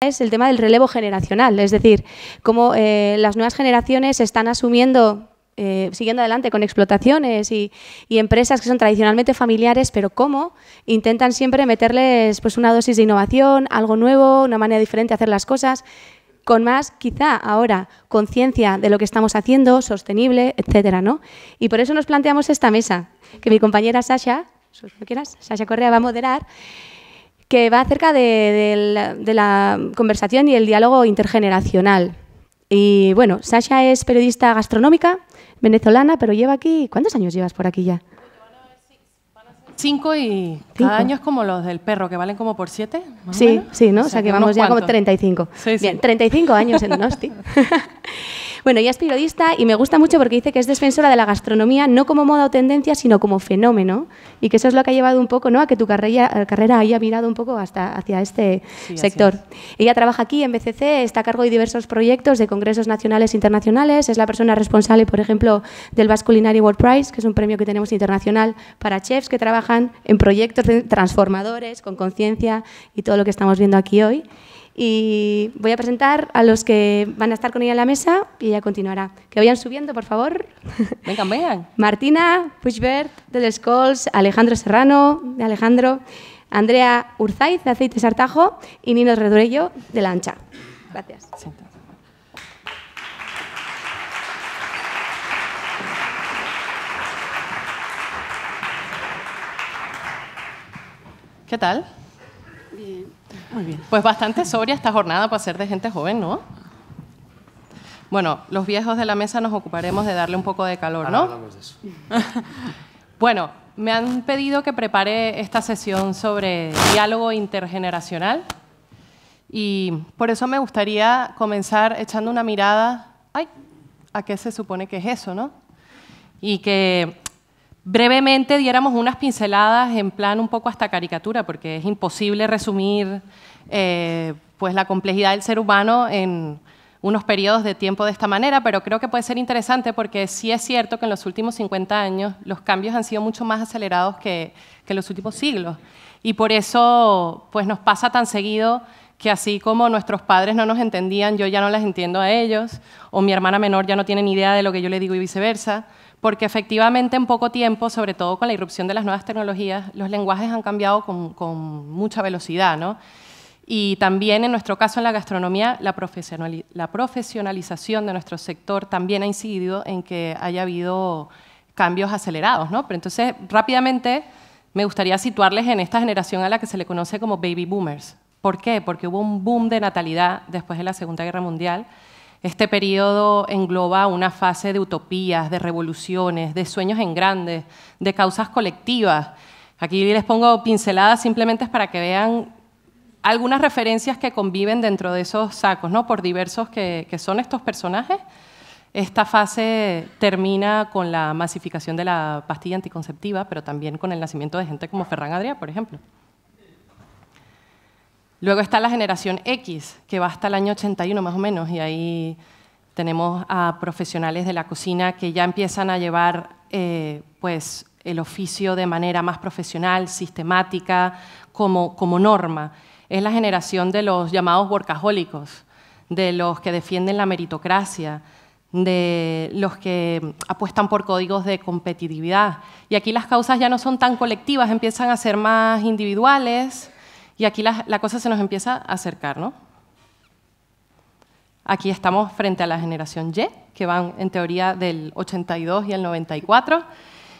es el tema del relevo generacional, es decir, cómo eh, las nuevas generaciones están asumiendo, eh, siguiendo adelante con explotaciones y, empresas que son tradicionalmente familiares, pero cómo intentan siempre meterles pues, una dosis de innovación, algo nuevo, una manera diferente de hacer las cosas, con más, quizá ahora, conciencia de lo que estamos haciendo, sostenible, etcétera, ¿no? Y por eso nos planteamos esta mesa, que mi compañera Sasha, Sasha Correa va a moderar, que va acerca de, la, conversación y el diálogo intergeneracional. Y bueno, Sasha es periodista gastronómica venezolana, pero lleva aquí. ¿Cuántos años llevas por aquí ya? Cinco y cinco. cada año es como los del perro, que valen como por siete. sí, sí, ¿no? O sea, que, vamos ya como 35. Bien, 35 años en Nosti. Bueno, ella es periodista y me gusta mucho porque dice que es defensora de la gastronomía no como moda o tendencia, sino como fenómeno. Y que eso es lo que ha llevado un poco ¿no? a que tu carrera, haya mirado un poco hasta, hacia este sector. Ella trabaja aquí en BCC, está a cargo de diversos proyectos de congresos nacionales e internacionales. Es la persona responsable, por ejemplo, del Basque Culinary World Prize, que es un premio que tenemos internacional para chefs que trabajan en proyectos transformadores, con conciencia y todo lo que estamos viendo aquí hoy. Y voy a presentar a los que van a estar con ella en la mesa y ella continuará. Que vayan subiendo, por favor. Vengan, vengan. Martina Pushbert, de Les Alejandro Serrano, de Alejandro, Andrea Urzaiz, de Aceites Artajo, y Nino Redurello, de Lancha. Gracias. ¿Qué tal? Pues bastante sobria esta jornada para ser de gente joven, ¿no? Bueno, los viejos de la mesa nos ocuparemos de darle un poco de calor, ¿no? bueno, me han pedido que prepare esta sesión sobre diálogo intergeneracional y por eso me gustaría comenzar echando una mirada ay, a qué se supone que es eso, ¿no? Y que brevemente diéramos unas pinceladas en plan un poco hasta caricatura, porque es imposible resumir eh, pues la complejidad del ser humano en unos periodos de tiempo de esta manera, pero creo que puede ser interesante porque sí es cierto que en los últimos 50 años los cambios han sido mucho más acelerados que, que en los últimos siglos. Y por eso pues nos pasa tan seguido que así como nuestros padres no nos entendían, yo ya no las entiendo a ellos, o mi hermana menor ya no tiene ni idea de lo que yo le digo y viceversa porque efectivamente en poco tiempo, sobre todo con la irrupción de las nuevas tecnologías, los lenguajes han cambiado con, mucha velocidad, ¿no? Y también en nuestro caso en la gastronomía, la, la profesionalización de nuestro sector también ha incidido en que haya habido cambios acelerados, ¿no? Pero entonces, rápidamente, me gustaría situarles en esta generación a la que se le conoce como baby boomers. ¿Por qué? Porque hubo un boom de natalidad después de la Segunda Guerra Mundial, este periodo engloba una fase de utopías, de revoluciones, de sueños en grandes, de causas colectivas. Aquí les pongo pinceladas simplemente para que vean algunas referencias que conviven dentro de esos sacos, ¿no? por diversos que, que son estos personajes. Esta fase termina con la masificación de la pastilla anticonceptiva, pero también con el nacimiento de gente como Ferran Adrià, por ejemplo. Luego está la generación X, que va hasta el año 81 más o menos, y ahí tenemos a profesionales de la cocina que ya empiezan a llevar eh, pues, el oficio de manera más profesional, sistemática, como, como norma. Es la generación de los llamados workahólicos, de los que defienden la meritocracia, de los que apuestan por códigos de competitividad. Y aquí las causas ya no son tan colectivas, empiezan a ser más individuales, y aquí la, cosa se nos empieza a acercar, ¿no? Aquí estamos frente a la generación Y, que van en teoría del 82 y el 94,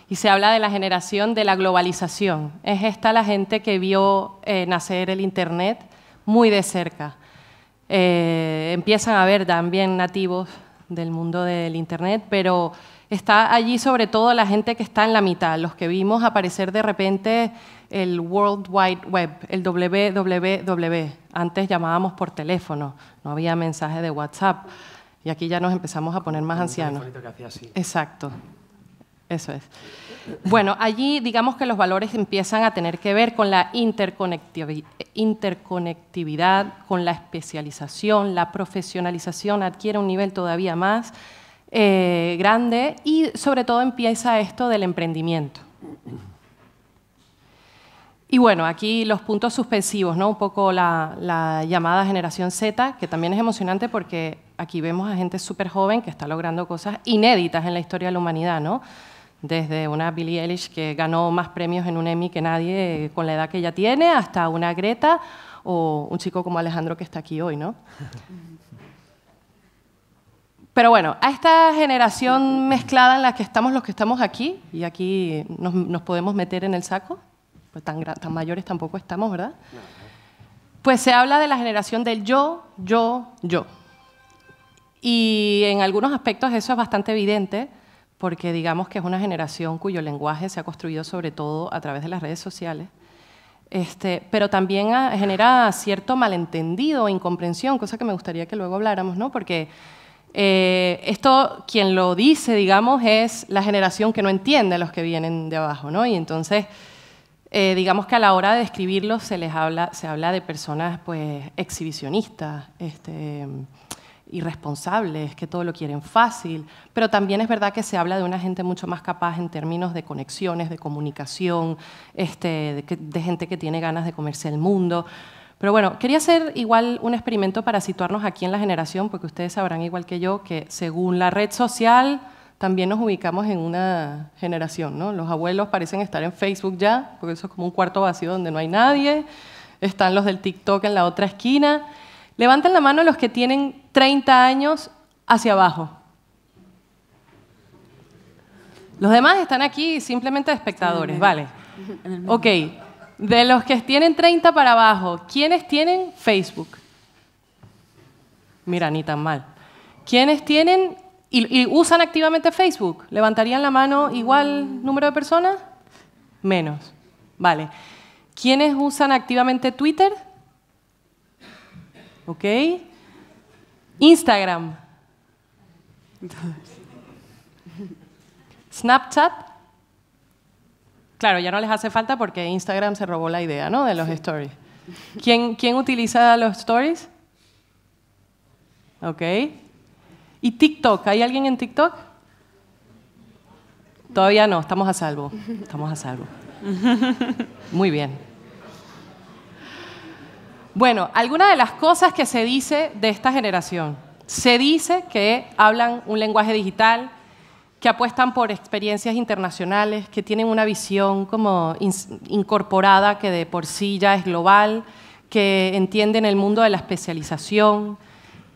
y se habla de la generación de la globalización. Es esta la gente que vio eh, nacer el Internet muy de cerca. Eh, empiezan a ver también nativos del mundo del Internet, pero Está allí sobre todo la gente que está en la mitad, los que vimos aparecer de repente el World Wide Web, el WWW. Antes llamábamos por teléfono, no había mensaje de WhatsApp. Y aquí ya nos empezamos a poner más ancianos. Exacto, eso es. Bueno, allí digamos que los valores empiezan a tener que ver con la interconectividad, con la especialización, la profesionalización adquiere un nivel todavía más eh, grande y sobre todo empieza esto del emprendimiento. Y bueno, aquí los puntos suspensivos, ¿no? un poco la, llamada generación Z, que también es emocionante porque aquí vemos a gente súper joven que está logrando cosas inéditas en la historia de la humanidad, ¿no? desde una Billie Eilish que ganó más premios en un Emmy que nadie con la edad que ella tiene, hasta una Greta o un chico como Alejandro que está aquí hoy, ¿no? Pero bueno, a esta generación mezclada en la que estamos los que estamos aquí, y aquí nos, podemos meter en el saco, pues tan, tan mayores tampoco estamos, ¿verdad? Pues se habla de la generación del yo, yo, yo. Y en algunos aspectos eso es bastante evidente, porque digamos que es una generación cuyo lenguaje se ha construido sobre todo a través de las redes sociales. Este, pero también genera cierto malentendido, incomprensión, cosa que me gustaría que luego habláramos, ¿no? Porque eh, esto, quien lo dice, digamos, es la generación que no entiende a los que vienen de abajo, ¿no? Y entonces, eh, digamos que a la hora de describirlos se les habla, se habla de personas, pues, exhibicionistas, este, irresponsables, que todo lo quieren fácil, pero también es verdad que se habla de una gente mucho más capaz en términos de conexiones, de comunicación, este, de gente que tiene ganas de comerse el mundo. Pero bueno, quería hacer igual un experimento para situarnos aquí en la generación, porque ustedes sabrán igual que yo que según la red social también nos ubicamos en una generación, ¿no? Los abuelos parecen estar en Facebook ya, porque eso es como un cuarto vacío donde no hay nadie. Están los del TikTok en la otra esquina. Levanten la mano los que tienen 30 años hacia abajo. Los demás están aquí simplemente espectadores, vale. Ok, de los que tienen 30 para abajo, ¿quiénes tienen Facebook? Mira, ni tan mal. ¿Quiénes tienen y, usan activamente Facebook? ¿Levantarían la mano igual número de personas? Menos. Vale. ¿Quiénes usan activamente Twitter? ¿Ok? Instagram. Snapchat. Claro, ya no les hace falta porque Instagram se robó la idea, ¿no? De los stories. ¿Quién, ¿Quién utiliza los stories? Ok. ¿Y TikTok? ¿Hay alguien en TikTok? Todavía no, estamos a salvo. Estamos a salvo. Muy bien. Bueno, algunas de las cosas que se dice de esta generación. Se dice que hablan un lenguaje digital, que apuestan por experiencias internacionales, que tienen una visión como incorporada que de por sí ya es global, que entienden el mundo de la especialización,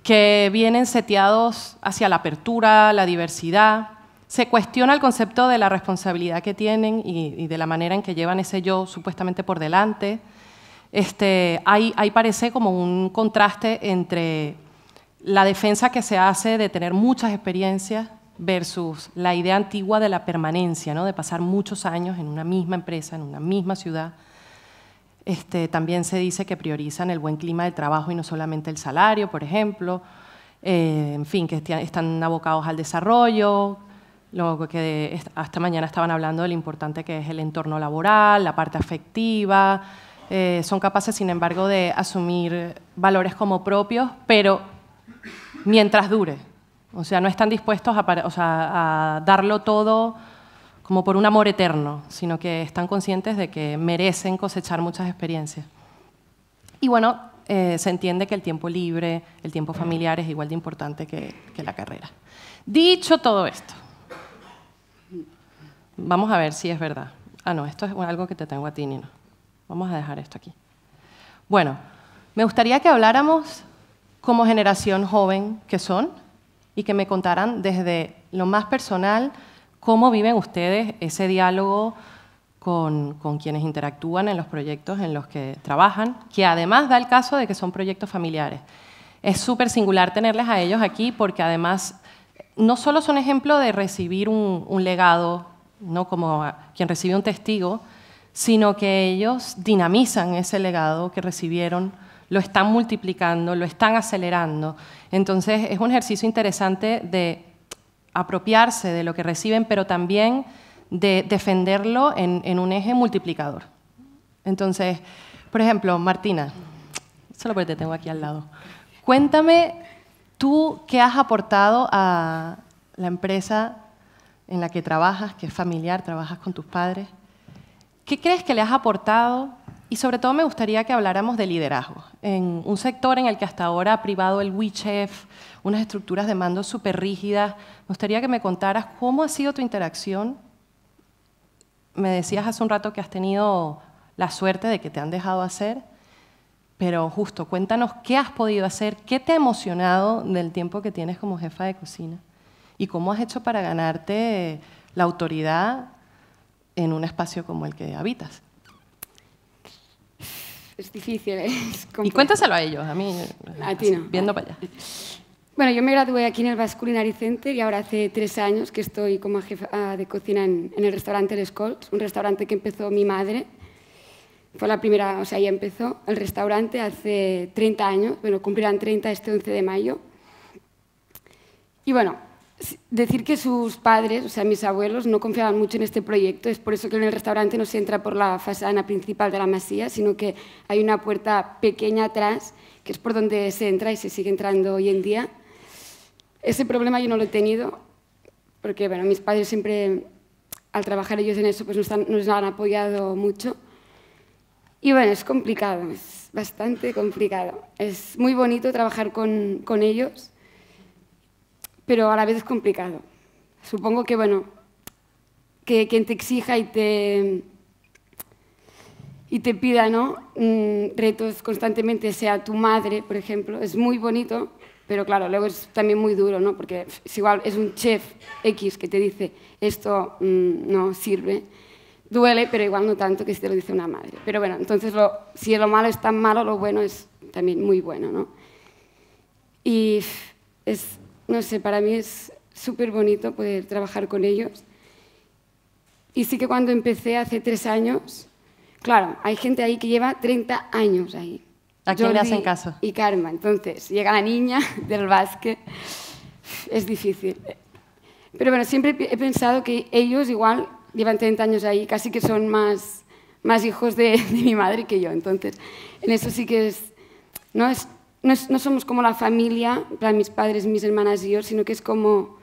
que vienen seteados hacia la apertura, la diversidad. Se cuestiona el concepto de la responsabilidad que tienen y, de la manera en que llevan ese yo supuestamente por delante. Este, ahí parece como un contraste entre la defensa que se hace de tener muchas experiencias versus la idea antigua de la permanencia, de pasar muchos años en una misma empresa, en una misma ciudad. Este, también se dice que priorizan el buen clima de trabajo y no solamente el salario, por ejemplo. Eh, en fin, que este, están abocados al desarrollo. que hasta mañana estaban hablando de lo importante que es el entorno laboral, la parte afectiva. Eh, son capaces, sin embargo, de asumir valores como propios, pero mientras dure. O sea, no están dispuestos a, darlo todo como por un amor eterno, sino que están conscientes de que merecen cosechar muchas experiencias. Y bueno, eh, se entiende que el tiempo libre, el tiempo familiar es igual de importante que, que la carrera. Dicho todo esto, vamos a ver si es verdad. Ah, no, esto es algo que te tengo a ti, Nino. Vamos a dejar esto aquí. Bueno, me gustaría que habláramos como generación joven que son y que me contaran desde lo más personal cómo viven ustedes ese diálogo con, quienes interactúan en los proyectos en los que trabajan, que además da el caso de que son proyectos familiares. Es súper singular tenerles a ellos aquí porque además no solo son ejemplo de recibir un, legado, no como quien recibe un testigo, sino que ellos dinamizan ese legado que recibieron, lo están multiplicando, lo están acelerando entonces es un ejercicio interesante de apropiarse de lo que reciben, pero también de defenderlo en, un eje multiplicador. Entonces, por ejemplo, Martina, solo porque te tengo aquí al lado, cuéntame tú qué has aportado a la empresa en la que trabajas, que es familiar, trabajas con tus padres. ¿Qué crees que le has aportado y sobre todo me gustaría que habláramos de liderazgo, en un sector en el que hasta ahora ha privado el WeChef, unas estructuras de mando súper rígidas. Me gustaría que me contaras cómo ha sido tu interacción. Me decías hace un rato que has tenido la suerte de que te han dejado hacer, pero justo, cuéntanos qué has podido hacer, qué te ha emocionado del tiempo que tienes como jefa de cocina y cómo has hecho para ganarte la autoridad en un espacio como el que habitas es difícil. y cuéntaselo a ellos, a mí, viendo para allá. Bueno, yo me gradué aquí en el Basque Culinary Center y ahora hace tres años que estoy como jefa de cocina en, el restaurante Les Colts, un restaurante que empezó mi madre. Fue la primera, o sea, ya empezó el restaurante hace 30 años, bueno, cumplirán 30 este 11 de mayo. Y bueno, decir que sus padres, o sea, mis abuelos, no confiaban mucho en este proyecto. Es por eso que en el restaurante no se entra por la fasana principal de la masía, sino que hay una puerta pequeña atrás, que es por donde se entra y se sigue entrando hoy en día. Ese problema yo no lo he tenido, porque bueno, mis padres siempre, al trabajar ellos en eso, pues nos han, apoyado mucho. Y bueno, es complicado, es bastante complicado. Es muy bonito trabajar con ellos pero a la vez es complicado. Supongo que, bueno, que quien te exija y te, y te pida ¿no? Mm, retos constantemente, sea tu madre, por ejemplo, es muy bonito, pero claro, luego es también muy duro, ¿no? porque es igual es un chef X que te dice esto mm, no sirve, duele, pero igual no tanto que si te lo dice una madre. Pero bueno, entonces lo, si lo malo es tan malo, lo bueno es también muy bueno. ¿no? Y es, no sé, para mí es súper bonito poder trabajar con ellos. Y sí que cuando empecé hace tres años, claro, hay gente ahí que lleva 30 años ahí. ¿A quién le hacen caso? Y Karma. Entonces, llega la niña del básquet. Es difícil. Pero bueno, siempre he pensado que ellos igual llevan 30 años ahí, casi que son más, más hijos de, de mi madre que yo. Entonces, en eso sí que es, no es no, somos como la familia, para mis padres, mis hermanas y yo, sino que es como...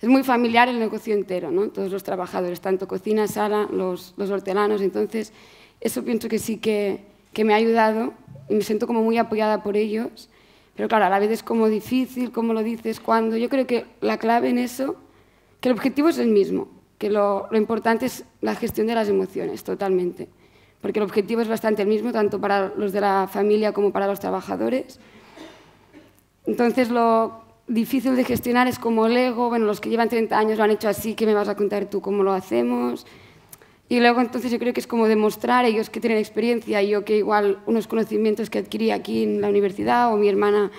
Es muy familiar el negocio entero, ¿no? Todos los trabajadores, tanto cocina, sala, los, hortelanos. Entonces, eso pienso que sí que, me ha ayudado y me siento como muy apoyada por ellos. Pero claro, a la vez es como difícil, como lo dices, cuando. Yo creo que la clave en eso, que el objetivo es el mismo, que lo importante es la gestión de las emociones, totalmente porque el objetivo es bastante el mismo, tanto para los de la familia como para los trabajadores. Entonces, lo difícil de gestionar es como Lego, bueno, los que llevan 30 años lo han hecho así, que me vas a contar tú cómo lo hacemos? Y luego entonces yo creo que es como demostrar ellos que tienen experiencia, y yo que igual unos conocimientos que adquirí aquí en la universidad o mi hermana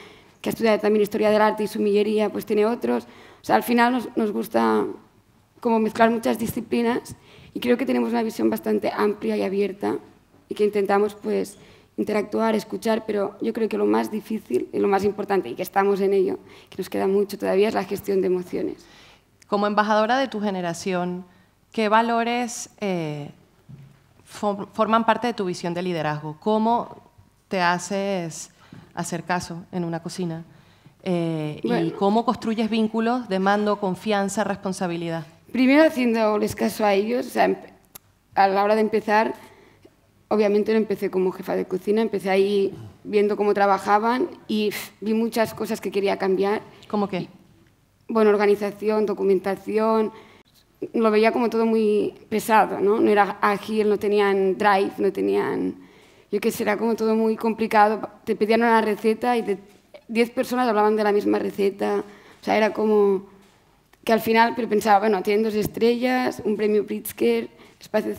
que ha estudiado también historia del arte y sumillería pues tiene otros. O sea, al final nos, nos gusta como mezclar muchas disciplinas y creo que tenemos una visión bastante amplia y abierta y que intentamos pues interactuar, escuchar, pero yo creo que lo más difícil y lo más importante, y que estamos en ello, que nos queda mucho todavía, es la gestión de emociones. Como embajadora de tu generación, ¿qué valores eh, forman parte de tu visión de liderazgo? ¿Cómo te haces hacer caso en una cocina? Eh, ¿Y cómo construyes vínculos de mando, confianza, responsabilidad? primero haciéndoles caso a ellos, o sea, a la hora de empezar, obviamente no empecé como jefa de cocina, empecé ahí viendo cómo trabajaban y vi muchas cosas que quería cambiar. ¿Cómo qué? Bueno, organización, documentación, lo veía como todo muy pesado, ¿no? No era ágil, no tenían drive, no tenían... Yo qué sé, era como todo muy complicado. Te pedían una receta y 10 personas hablaban de la misma receta. O sea, era como que al final, pero pensaba, bueno, tienen dos estrellas, un premio Pritzker, espacio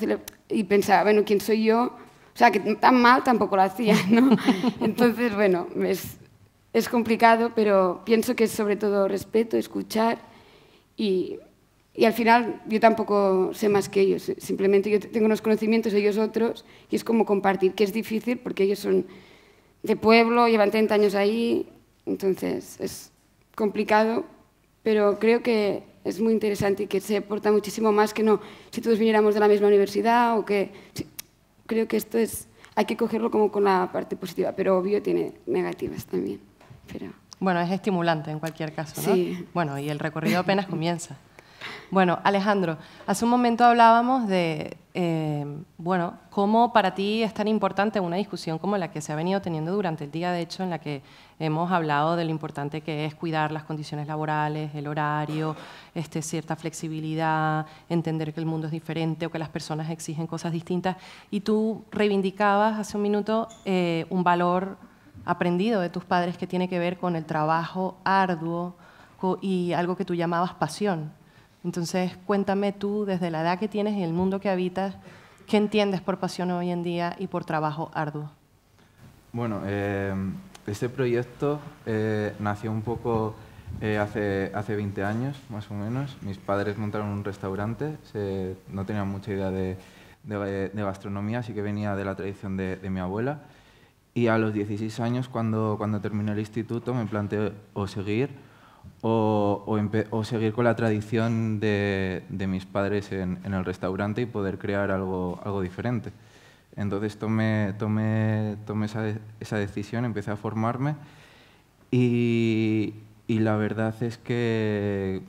y pensaba, bueno, ¿quién soy yo? O sea, que tan mal tampoco lo hacía, ¿no? Entonces, bueno, es, es complicado, pero pienso que es sobre todo respeto, escuchar y, y al final yo tampoco sé más que ellos, simplemente yo tengo unos conocimientos, ellos otros, y es como compartir, que es difícil porque ellos son de pueblo, llevan 30 años ahí, entonces es complicado, pero creo que es muy interesante y que se aporta muchísimo más que no si todos viniéramos de la misma universidad o que... Creo que esto es... Hay que cogerlo como con la parte positiva, pero obvio tiene negativas también. Pero... Bueno, es estimulante en cualquier caso, ¿no? Sí. Bueno, y el recorrido apenas comienza. Bueno, Alejandro, hace un momento hablábamos de, eh, bueno, ¿cómo para ti es tan importante una discusión como la que se ha venido teniendo durante el día, de hecho, en la que hemos hablado de lo importante que es cuidar las condiciones laborales, el horario, este, cierta flexibilidad, entender que el mundo es diferente o que las personas exigen cosas distintas? Y tú reivindicabas hace un minuto eh, un valor aprendido de tus padres que tiene que ver con el trabajo arduo y algo que tú llamabas pasión. Entonces, cuéntame tú, desde la edad que tienes y el mundo que habitas, ¿qué entiendes por pasión hoy en día y por trabajo arduo? Bueno, eh, este proyecto eh, nació un poco eh, hace, hace 20 años, más o menos. Mis padres montaron un restaurante, no tenían mucha idea de, gastronomía, así que venía de la tradición de, mi abuela. Y a los 16 años, cuando, cuando terminé el instituto, me planteé o seguir o, seguir con la tradición de, mis padres en, el restaurante y poder crear algo, diferente. Entonces tomé, tomé, esa, decisión, empecé a formarme y, la verdad es que,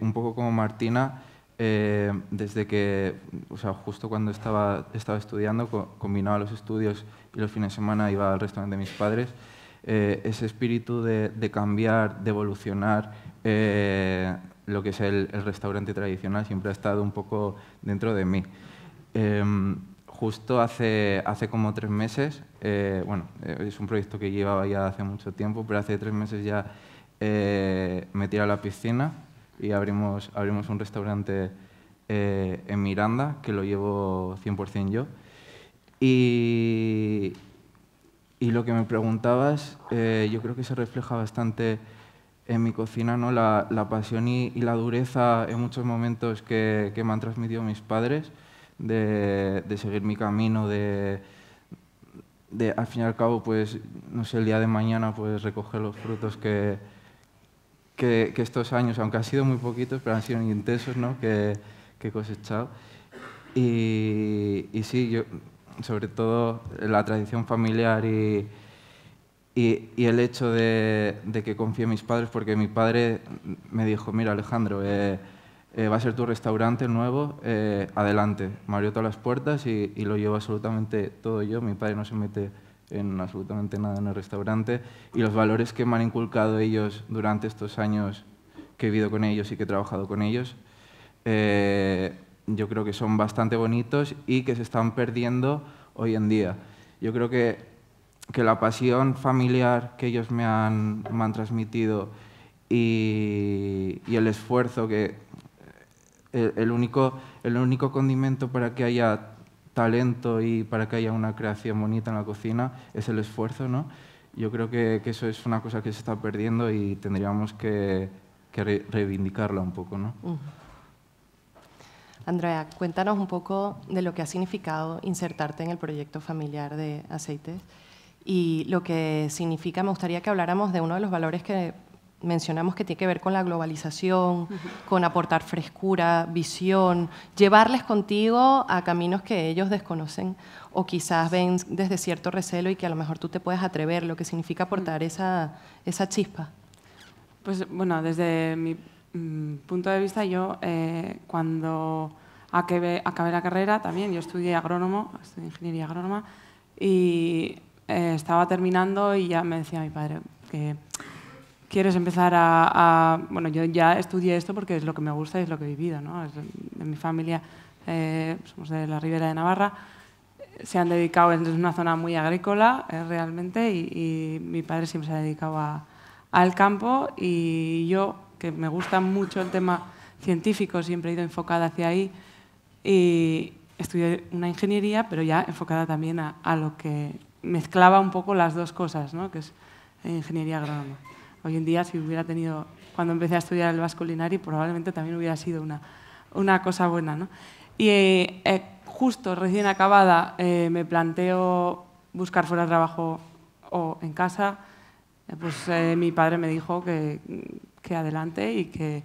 un poco como Martina, eh, desde que, o sea, justo cuando estaba, estudiando, combinaba los estudios y los fines de semana iba al restaurante de mis padres eh, ese espíritu de, cambiar, de evolucionar eh, lo que es el, restaurante tradicional siempre ha estado un poco dentro de mí. Em, justo hace, hace como tres meses, eh, bueno, es un proyecto que llevaba ya hace mucho tiempo, pero hace tres meses ya me tiré a la piscina y abrimos, abrimos un restaurante en Miranda, que lo llevo 100% yo. Y, y lo que me preguntabas, eh, yo creo que se refleja bastante en mi cocina, ¿no? la, pasión y, la dureza en muchos momentos que, me han transmitido mis padres, de, seguir mi camino, de, al fin y al cabo, pues, no sé, el día de mañana, pues recoger los frutos que, estos años, aunque han sido muy poquitos, pero han sido intensos, ¿no? que, he cosechado. y sí, yo sobre todo la tradición familiar y, el hecho de, que confíe en mis padres, porque mi padre me dijo, mira Alejandro, eh, eh, va a ser tu restaurante nuevo, eh, adelante. Me abrió todas las puertas y, lo llevo absolutamente todo yo. Mi padre no se mete en absolutamente nada en el restaurante y los valores que me han inculcado ellos durante estos años que he vivido con ellos y que he trabajado con ellos, yo creo que son bastante bonitos y que se están perdiendo hoy en día. Yo creo que, que la pasión familiar que ellos me han, han transmitido y, el esfuerzo que eh, el, único, el único condimento para que haya talento y para que haya una creación bonita en la cocina es el esfuerzo, ¿no? Yo creo que, eso es una cosa que se está perdiendo y tendríamos que reivindicarla un poco, ¿no? Andrea, cuéntanos un poco de lo que ha significado insertarte en el proyecto familiar de aceites y lo que significa, me gustaría que habláramos de uno de los valores que mencionamos que tiene que ver con la globalización, con aportar frescura, visión, llevarles contigo a caminos que ellos desconocen o quizás ven desde cierto recelo y que a lo mejor tú te puedes atrever, lo que significa aportar esa, esa chispa. Pues bueno, desde mi Mm, punto de vista, yo eh, cuando acabé, la carrera también, yo estudié agrónomo, estudié ingeniería agrónoma, y eh, estaba terminando y ya me decía mi padre que quieres empezar a, Bueno, yo ya estudié esto porque es lo que me gusta y es lo que he vivido, ¿no? en mi familia eh, somos de la Ribera de Navarra, se han dedicado, en una zona muy agrícola realmente, y, mi padre siempre se ha dedicado al campo y yo me gusta mucho el tema científico, siempre he ido enfocada hacia ahí. Y estudié una ingeniería, pero ya enfocada también a, lo que mezclaba un poco las dos cosas, que es ingeniería agrónoma. Hoy en día, si hubiera tenido, cuando empecé a estudiar el vasculinari, probablemente también hubiera sido una, una cosa buena. Y eh, justo recién acabada eh, me planteo buscar fuera de trabajo o en casa. Eh, pues mi padre me dijo que, que adelante y que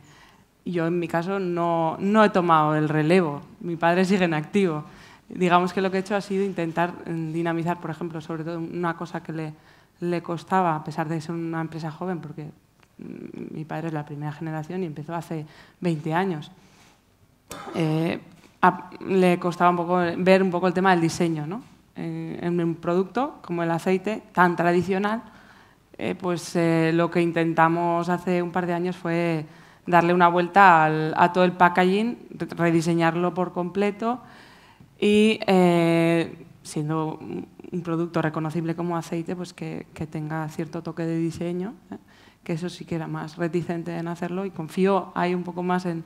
yo en mi caso no, no he tomado el relevo. Mi padre sigue en activo. Digamos que lo que he hecho ha sido intentar mm, dinamizar, por ejemplo, sobre todo una cosa que le, le costaba, a pesar de ser una empresa joven, porque mm, mi padre es la primera generación y empezó hace 20 años. Eh, le costaba un poco ver un poco el tema del diseño, ¿no? en, eh, en un producto como el aceite tan tradicional eh, pues eh, lo que intentamos hace un par de años fue darle una vuelta a todo el packaging, rediseñarlo por completo y eh, siendo un producto reconocible como aceite, pues que, tenga cierto toque de diseño, que eso sí que era más reticente en hacerlo y confío ahí un poco más en,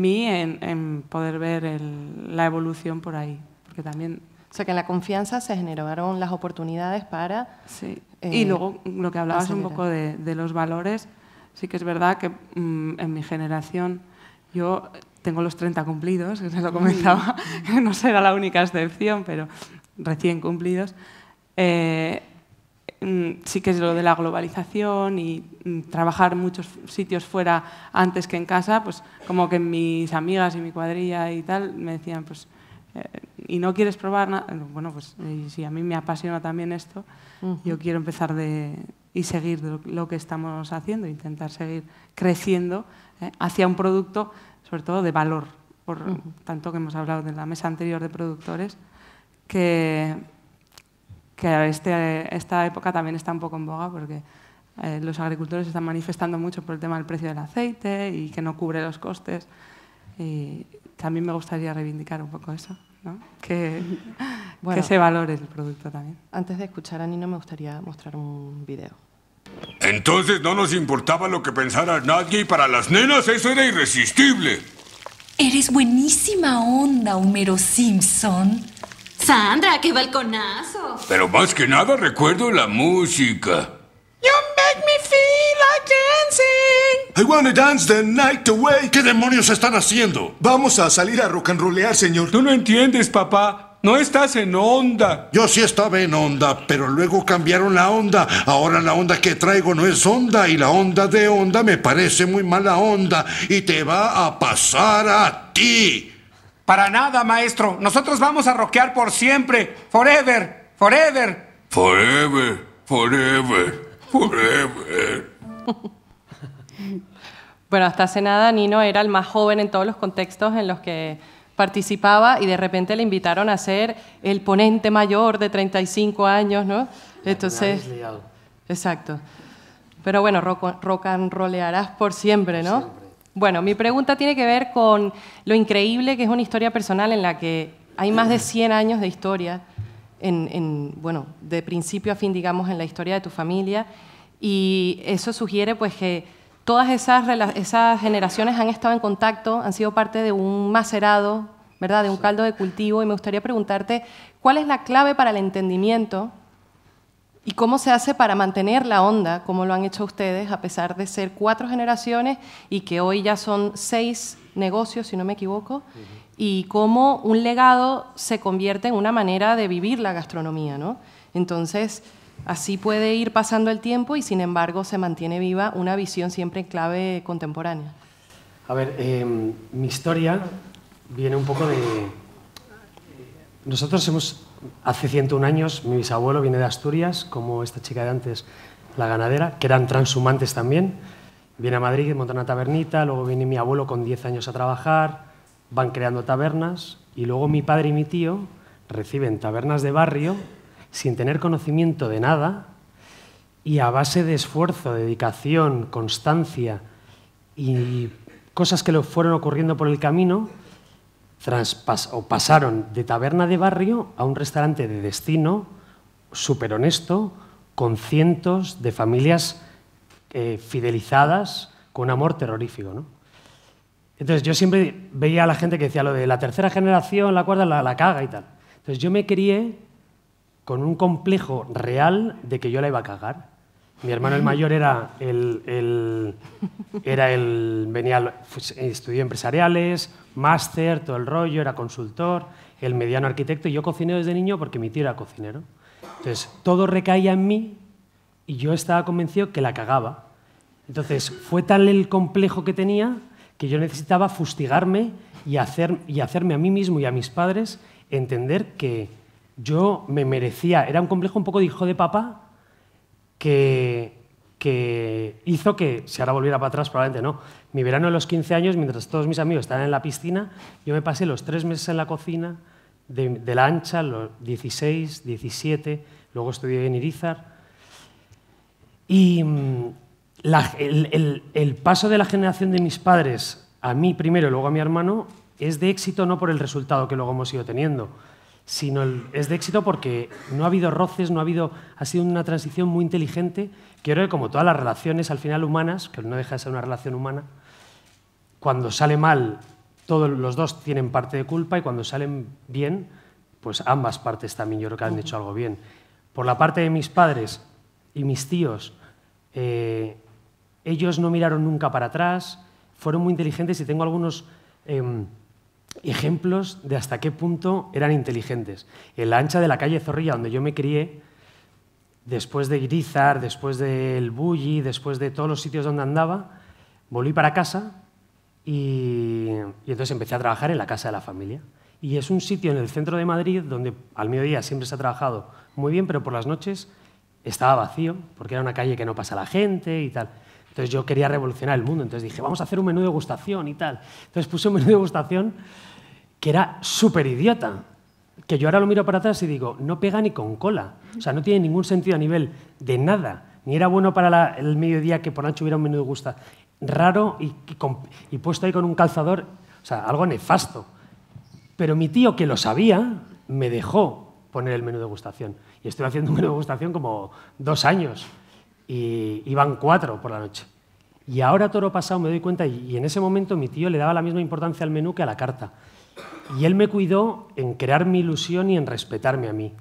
mí, en, poder ver la evolución por ahí, porque también o sea, que en la confianza se generaron las oportunidades para sí y eh, luego mm, lo que hablabas un poco de, los valores, sí que es verdad que mm, en mi generación yo tengo los 30 cumplidos, que se lo comentaba, mm. no será la única excepción, pero recién cumplidos. Eh, sí que es lo de la globalización y trabajar muchos sitios fuera antes que en casa, pues como que mis amigas y mi cuadrilla y tal me decían, pues y no quieres probar nada, bueno, pues si a mí me apasiona también esto, yo quiero empezar y seguir lo, que estamos haciendo, intentar seguir creciendo eh, hacia un producto, sobre todo de valor, por tanto que hemos hablado de la mesa anterior de productores, que, que este, esta época también está un poco en boga porque eh, los agricultores están manifestando mucho por el tema del precio del aceite y que no cubre los costes. Y, también me gustaría reivindicar un poco eso, ¿no? que, que se valore el producto también. Antes de escuchar a Nino me gustaría mostrar un video. Entonces no nos importaba lo que pensara nadie y para las nenas eso era irresistible. Eres buenísima onda, Homero Simpson. Sandra, qué balconazo. Pero más que nada recuerdo la música. You make me feel like dancing. I wanna dance the night away. ¿Qué demonios están haciendo? Vamos a salir a rock and rollear, señor. Tú no entiendes, papá. No estás en onda. Yo sí estaba en onda, pero luego cambiaron la onda. Ahora la onda que traigo no es onda y la onda de onda me parece muy mala onda y te va a pasar a ti. Para nada, maestro. Nosotros vamos a rockear por siempre. Forever, forever. Forever, forever. Eh. bueno, hasta hace nada Nino era el más joven en todos los contextos en los que participaba y de repente le invitaron a ser el ponente mayor de 35 años, ¿no? Entonces, exacto. Pero bueno, rock, rolearás por siempre, ¿no? Bueno, mi pregunta tiene que ver con lo increíble que es una historia personal en la que hay más de 100 años de historia bueno, de principio a fin, digamos, en la historia de tu familia. Y eso sugiere pues, que todas esas, generaciones han estado en contacto, han sido parte de un macerado, ¿verdad? de un caldo de cultivo. Y me gustaría preguntarte, ¿cuál es la clave para el entendimiento ¿Y cómo se hace para mantener la onda, como lo han hecho ustedes, a pesar de ser cuatro generaciones y que hoy ya son seis negocios, si no me equivoco? y cómo un legado se convierte en una manera de vivir la gastronomía. ¿no? Entonces, así puede ir pasando el tiempo y sin embargo se mantiene viva una visión siempre clave contemporánea. A ver, em, mi historia viene un poco de... Nosotros hemos, hace 101 años, mi bisabuelo viene de Asturias, como esta chica de antes, la ganadera, que eran transhumantes también. Viene a Madrid, monta una tabernita, luego viene mi abuelo con 10 años a trabajar, van creando tabernas y luego mi padre y mi tío reciben tabernas de barrio sin tener conocimiento de nada y a base de esfuerzo, dedicación, constancia y cosas que le fueron ocurriendo por el camino, o pasaron de taberna de barrio a un restaurante de destino súper honesto, con cientos de familias eh, fidelizadas con un amor terrorífico. ¿no? Entonces yo siempre veía a la gente que decía lo de la tercera generación, la cuarta, la, la caga y tal. Entonces yo me crié con un complejo real de que yo la iba a cagar. Mi hermano el mayor era el, era el venía pues, estudió empresariales, máster, todo el rollo, era consultor, el mediano arquitecto y yo cociné desde niño porque mi tío era cocinero. Entonces todo recaía en mí y yo estaba convencido que la cagaba. Entonces fue tal el complejo que tenía que yo necesitaba fustigarme y, hacer, y hacerme a mí mismo y a mis padres entender que yo me merecía, era un complejo un poco de hijo de papá que, que hizo que, si ahora volviera para atrás, probablemente no, mi verano de los 15 años, mientras todos mis amigos estaban en la piscina, yo me pasé los tres meses en la cocina, de, de la ancha, los 16, 17, luego estudié en Irizar. Y, mm, el, paso de la generación de mis padres a mí primero y luego a mi hermano es de éxito no por el resultado que luego hemos ido teniendo, sino es de éxito porque no ha habido roces, no ha habido, ha sido una transición muy inteligente. que que como todas las relaciones al final humanas, que no deja de ser una relación humana, cuando sale mal todos los dos tienen parte de culpa y cuando salen bien, pues ambas partes también yo creo que han hecho algo bien. Por la parte de mis padres y mis tíos, eh, ellos no miraron nunca para atrás, fueron muy inteligentes y tengo algunos em, ejemplos de hasta qué punto eran inteligentes. En la ancha de la calle Zorrilla, donde yo me crié, después de Irizar, después del Bulli, después de todos los sitios donde andaba, volví para casa y, y, entonces empecé a trabajar en la casa de la familia. Y es un sitio en el centro de Madrid donde al mediodía siempre se ha trabajado muy bien, pero por las noches estaba vacío, porque era una calle que no pasa la gente y tal. Entonces yo quería revolucionar el mundo, entonces dije, vamos a hacer un menú de gustación y tal. Entonces puse un menú de gustación que era súper idiota, que yo ahora lo miro para atrás y digo, no pega ni con cola. O sea, no tiene ningún sentido a nivel de nada. Ni era bueno para el mediodía que por noche hubiera un menú de gustación. Raro y, puesto ahí con un calzador, o sea, algo nefasto. Pero mi tío, que lo sabía, me dejó poner el menú de gustación. Y estoy haciendo un menú de gustación como dos años y iban cuatro por la noche. Y ahora todo lo pasado me doy cuenta, y en ese momento mi tío le daba la misma importancia al menú que a la carta. Y él me cuidó en crear mi ilusión y en respetarme a mí.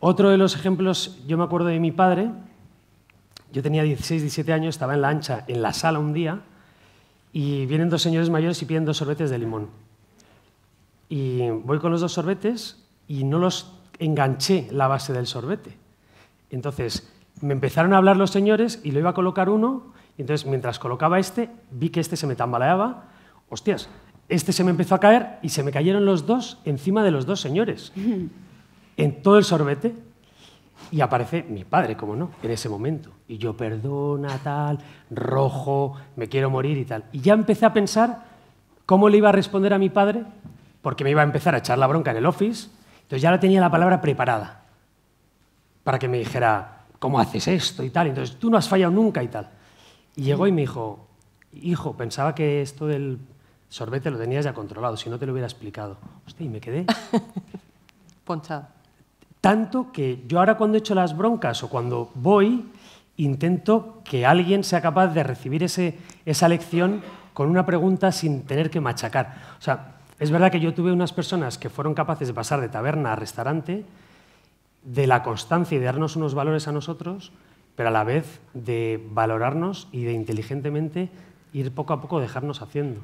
Otro de los ejemplos, yo me acuerdo de mi padre, yo tenía 16, 17 años, estaba en la ancha, en la sala un día, y vienen dos señores mayores y piden dos sorbetes de limón. Y voy con los dos sorbetes y no los enganché la base del sorbete. Entonces, me empezaron a hablar los señores y lo iba a colocar uno, y entonces mientras colocaba este, vi que este se me tambaleaba, hostias, este se me empezó a caer y se me cayeron los dos encima de los dos señores, en todo el sorbete. Y aparece mi padre, como no, en ese momento. Y yo, perdona, tal, rojo, me quiero morir y tal. Y ya empecé a pensar cómo le iba a responder a mi padre, porque me iba a empezar a echar la bronca en el office. Entonces ya la tenía la palabra preparada para que me dijera, ¿cómo haces esto? Y tal, entonces tú no has fallado nunca y tal. Y llegó y me dijo, hijo, pensaba que esto del sorbete lo tenías ya controlado, si no te lo hubiera explicado. Hostia, y me quedé. Ponchado. Tanto que yo ahora cuando echo las broncas o cuando voy, intento que alguien sea capaz de recibir esa lección con una pregunta sin tener que machacar. O sea, es verdad que yo tuve unas personas que fueron capaces de pasar de taberna a restaurante, de la constancia y de darnos unos valores a nosotros, pero a la vez de valorarnos y de inteligentemente ir poco a poco dejarnos haciendo.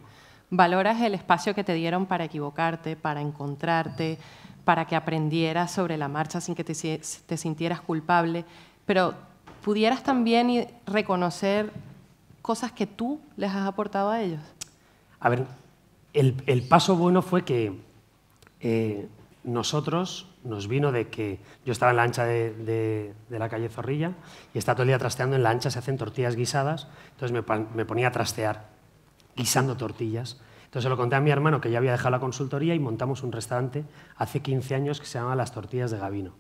Valoras el espacio que te dieron para equivocarte, para encontrarte, para que aprendieras sobre la marcha sin que te, sintieras culpable, pero pudieras también reconocer cosas que tú les has aportado a ellos. A ver, el, paso bueno fue que eh, nosotros nos vino de que yo estaba en la ancha de, la calle Zorrilla y estaba todo el día trasteando. En la ancha se hacen tortillas guisadas, entonces me, ponía a trastear, guisando tortillas. Entonces lo conté a mi hermano que ya había dejado la consultoría y montamos un restaurante hace 15 años que se llama Las Tortillas de Gabino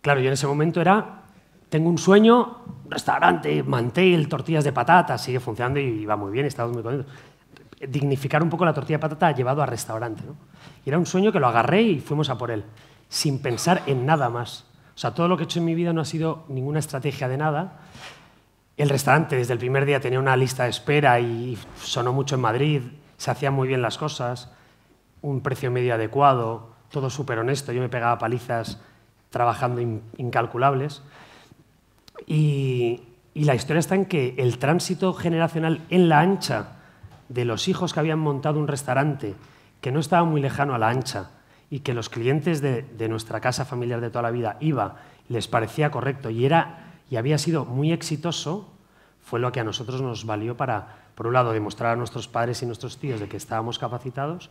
Claro, yo en ese momento era, tengo un sueño, restaurante, mantel, tortillas de patatas, sigue funcionando y va muy bien, estamos muy contentos dignificar un poco la tortilla de patata llevado a restaurante. Y era un sueño que lo agarré y fuimos a por él, sin pensar en nada más. O sea, todo lo que he hecho en mi vida no ha sido ninguna estrategia de nada. El restaurante desde el primer día tenía una lista de espera y sonó mucho en Madrid, se hacían muy bien las cosas, un precio medio adecuado, todo súper honesto, yo me pegaba palizas trabajando incalculables. y la historia está en que el tránsito generacional en la ancha, de los hijos que habían montado un restaurante que no estaba muy lejano a la ancha y que los clientes de, nuestra casa familiar de toda la vida iba, les parecía correcto y, era, y había sido muy exitoso, fue lo que a nosotros nos valió para, por un lado, demostrar a nuestros padres y nuestros tíos de que estábamos capacitados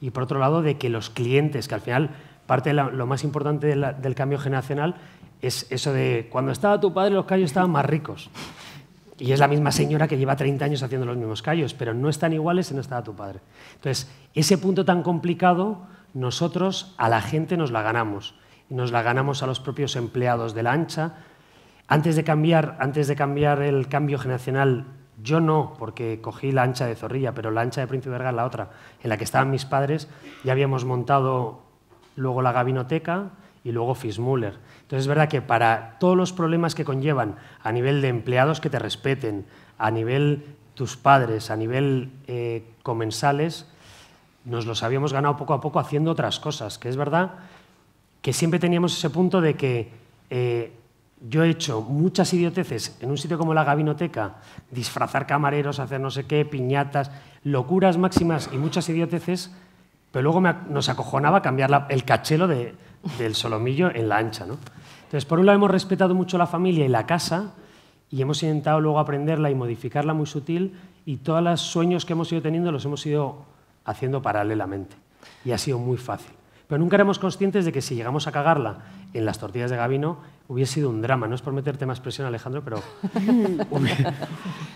y, por otro lado, de que los clientes, que al final parte de lo más importante del cambio generacional es eso de cuando estaba tu padre los callos estaban más ricos. Y es la misma señora que lleva 30 años haciendo los mismos callos, pero no están iguales no estaba tu padre. Entonces, ese punto tan complicado, nosotros a la gente nos la ganamos. Y nos la ganamos a los propios empleados de la ancha. Antes de cambiar, antes de cambiar el cambio generacional, yo no, porque cogí la ancha de Zorrilla, pero la ancha de Príncipe Vergara, la otra, en la que estaban mis padres, ya habíamos montado luego la gabinoteca, y luego Fismuller. Entonces es verdad que para todos los problemas que conllevan a nivel de empleados que te respeten, a nivel tus padres, a nivel eh, comensales, nos los habíamos ganado poco a poco haciendo otras cosas, que es verdad que siempre teníamos ese punto de que eh, yo he hecho muchas idioteces en un sitio como la Gabinoteca, disfrazar camareros, hacer no sé qué, piñatas, locuras máximas y muchas idioteces pero luego nos acojonaba cambiar el cachelo del solomillo en la ancha. ¿no? Entonces, por un lado hemos respetado mucho la familia y la casa y hemos intentado luego aprenderla y modificarla muy sutil y todos los sueños que hemos ido teniendo los hemos ido haciendo paralelamente. Y ha sido muy fácil. Pero nunca éramos conscientes de que si llegamos a cagarla en las tortillas de gabino hubiese sido un drama. No es por meterte más presión, Alejandro, pero...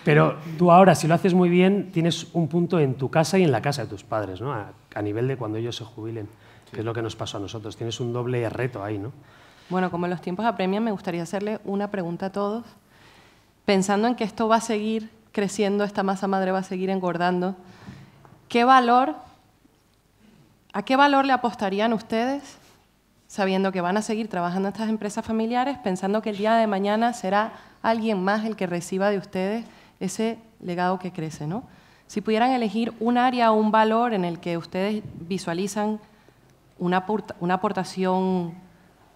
pero tú ahora, si lo haces muy bien, tienes un punto en tu casa y en la casa de tus padres, ¿no? A, nivel de cuando ellos se jubilen, que es lo que nos pasó a nosotros. Tienes un doble reto ahí, ¿no? Bueno, como los tiempos apremian, me gustaría hacerle una pregunta a todos. Pensando en que esto va a seguir creciendo, esta masa madre va a seguir engordando, ¿qué valor, a qué valor le apostarían ustedes sabiendo que van a seguir trabajando estas empresas familiares, pensando que el día de mañana será alguien más el que reciba de ustedes ese legado que crece. ¿no? Si pudieran elegir un área o un valor en el que ustedes visualizan una, aportación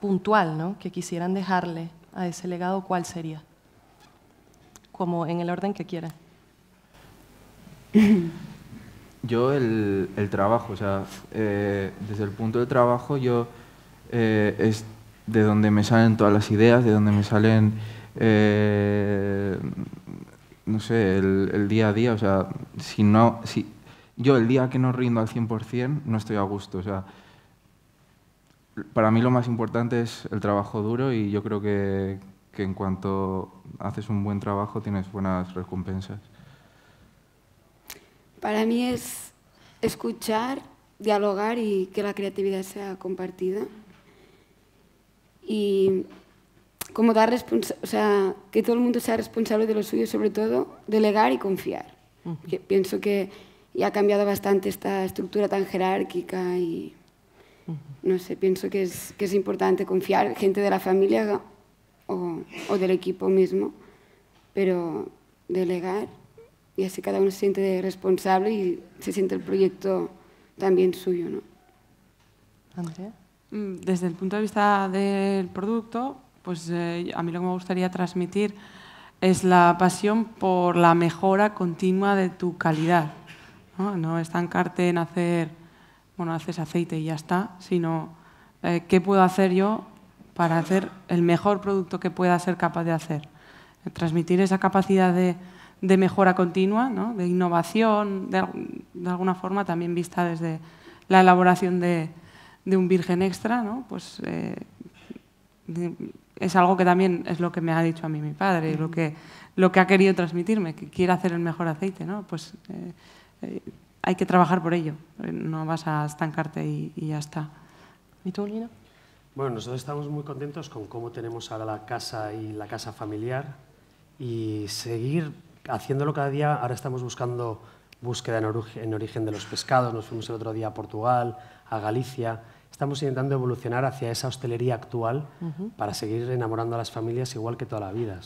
puntual ¿no? que quisieran dejarle a ese legado, ¿cuál sería? Como en el orden que quieran. Yo el, trabajo, o sea, eh, desde el punto de trabajo yo eh, es de donde me salen todas las ideas, de donde me salen, eh, no sé, el, día a día. O sea, si no, si, yo el día que no rindo al 100% no estoy a gusto. O sea, para mí lo más importante es el trabajo duro y yo creo que en cuanto haces un buen trabajo tienes buenas recompensas. Para mí es escuchar, dialogar y que la creatividad sea compartida y como dar o sea, que todo el mundo sea responsable de lo suyo, sobre todo delegar y confiar. pienso que ya ha cambiado bastante esta estructura tan jerárquica y no sé, pienso que es, que es importante confiar, gente de la familia o, o del equipo mismo, pero delegar y así cada uno se siente responsable y se siente el proyecto también suyo, ¿no? Andrea. Mm, desde el punto de vista del producto, pues eh, a mí lo que me gustaría transmitir es la pasión por la mejora continua de tu calidad. No, estancarte en hacer, bueno, haces aceite y ya está, sino eh, qué puedo hacer yo para hacer el mejor producto que pueda ser capaz de hacer. Transmitir esa capacidad de, mejora continua, de innovación, de alguna forma también vista desde la elaboración de, de un virgen extra, pues eh, es algo que también es lo que me ha dicho a mí mi padre lo que, lo que ha querido transmitirme, que quiere hacer el mejor aceite. ¿no? Pues eh, eh, hay que trabajar por ello, no vas a estancarte y, ya está. ¿Y tú, Lina? Bueno, nosotros estamos muy contentos con cómo tenemos ahora la casa y la casa familiar y seguir haciéndolo cada día. Ahora estamos buscando búsqueda en origen de los pescados, nos fuimos el otro día a Portugal, a Galicia Estamos intentando evolucionar hacia esa hostelería actual para seguir enamorando a las familias igual que toda la vida,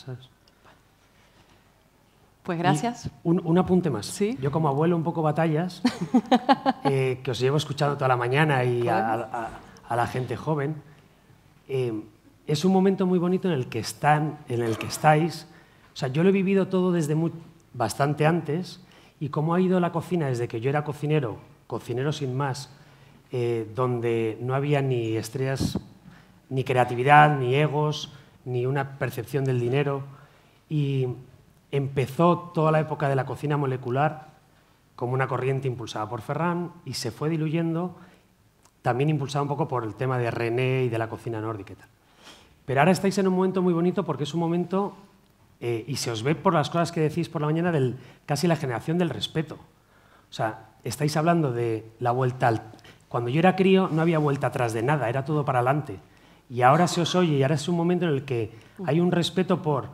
Pues gracias. Un, apunte más. Yo como abuelo un poco batallas, eh, que os llevo escuchando toda la mañana y a, la gente joven, eh, es un momento muy bonito en el que están, en el que estáis. O sea, yo lo he vivido todo desde bastante antes y cómo ha ido la cocina desde que yo era cocinero, cocinero sin más, eh, donde no había ni estrellas, ni creatividad, ni egos, ni una percepción del dinero. Y empezó toda la época de la cocina molecular como una corriente impulsada por Ferran y se fue diluyendo, también impulsada un poco por el tema de René y de la cocina nórdica tal. Pero ahora estáis en un momento muy bonito porque es un momento, eh, y se os ve por las cosas que decís por la mañana, del, casi la generación del respeto. O sea, estáis hablando de la vuelta al, cuando yo era crío no había vuelta atrás de nada, era todo para adelante. Y ahora se os oye y ahora es un momento en el que hay un respeto por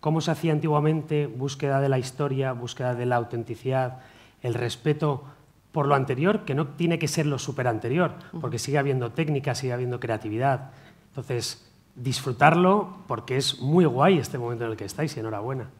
cómo se hacía antiguamente, búsqueda de la historia, búsqueda de la autenticidad, el respeto por lo anterior, que no tiene que ser lo superanterior, porque sigue habiendo técnica, sigue habiendo creatividad. Entonces, disfrutarlo porque es muy guay este momento en el que estáis y enhorabuena.